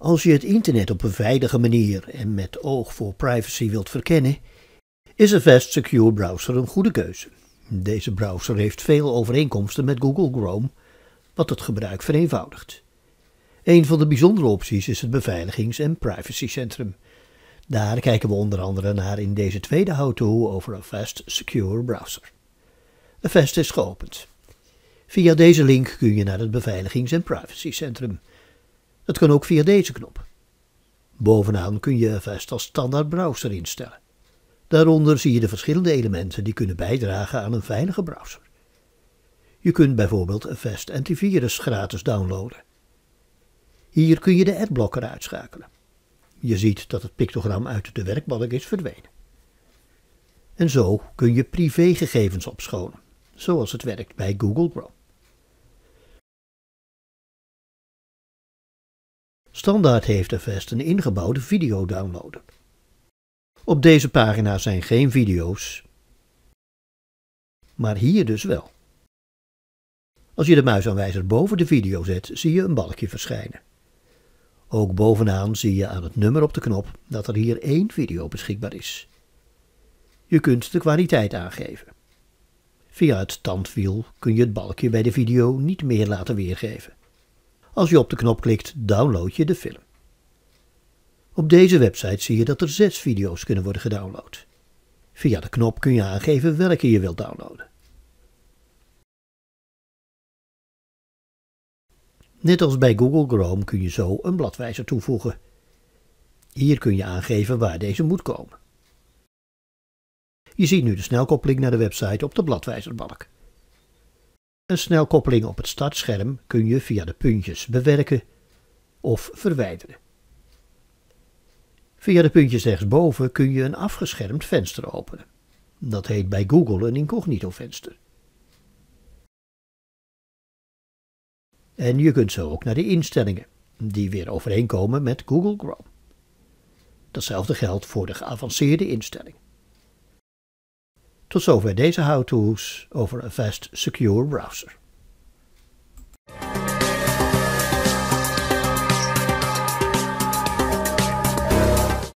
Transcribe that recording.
Als je het internet op een veilige manier en met oog voor privacy wilt verkennen, is een fast Secure Browser een goede keuze. Deze browser heeft veel overeenkomsten met Google Chrome, wat het gebruik vereenvoudigt. Een van de bijzondere opties is het beveiligings- en privacycentrum. Daar kijken we onder andere naar in deze tweede how-to over fast Secure Browser. fast is geopend. Via deze link kun je naar het beveiligings- en privacycentrum. Het kan ook via deze knop. Bovenaan kun je vast als standaard browser instellen. Daaronder zie je de verschillende elementen die kunnen bijdragen aan een veilige browser. Je kunt bijvoorbeeld Vest Antivirus gratis downloaden. Hier kun je de adblocker uitschakelen. Je ziet dat het pictogram uit de werkbalk is verdwenen. En zo kun je privégegevens opschonen, zoals het werkt bij Google Chrome. Standaard heeft Avast een ingebouwde video-downloaden. Op deze pagina zijn geen video's, maar hier dus wel. Als je de muisaanwijzer boven de video zet, zie je een balkje verschijnen. Ook bovenaan zie je aan het nummer op de knop dat er hier één video beschikbaar is. Je kunt de kwaliteit aangeven. Via het tandwiel kun je het balkje bij de video niet meer laten weergeven. Als je op de knop klikt, download je de film. Op deze website zie je dat er zes video's kunnen worden gedownload. Via de knop kun je aangeven welke je wilt downloaden. Net als bij Google Chrome kun je zo een bladwijzer toevoegen. Hier kun je aangeven waar deze moet komen. Je ziet nu de snelkoppeling naar de website op de bladwijzerbalk. Een snelkoppeling op het startscherm kun je via de puntjes bewerken of verwijderen. Via de puntjes rechtsboven kun je een afgeschermd venster openen. Dat heet bij Google een incognito venster. En je kunt zo ook naar de instellingen, die weer overeenkomen met Google Chrome. Datzelfde geldt voor de geavanceerde instelling. Tot zover deze how-to's over een vast, Secure Browser.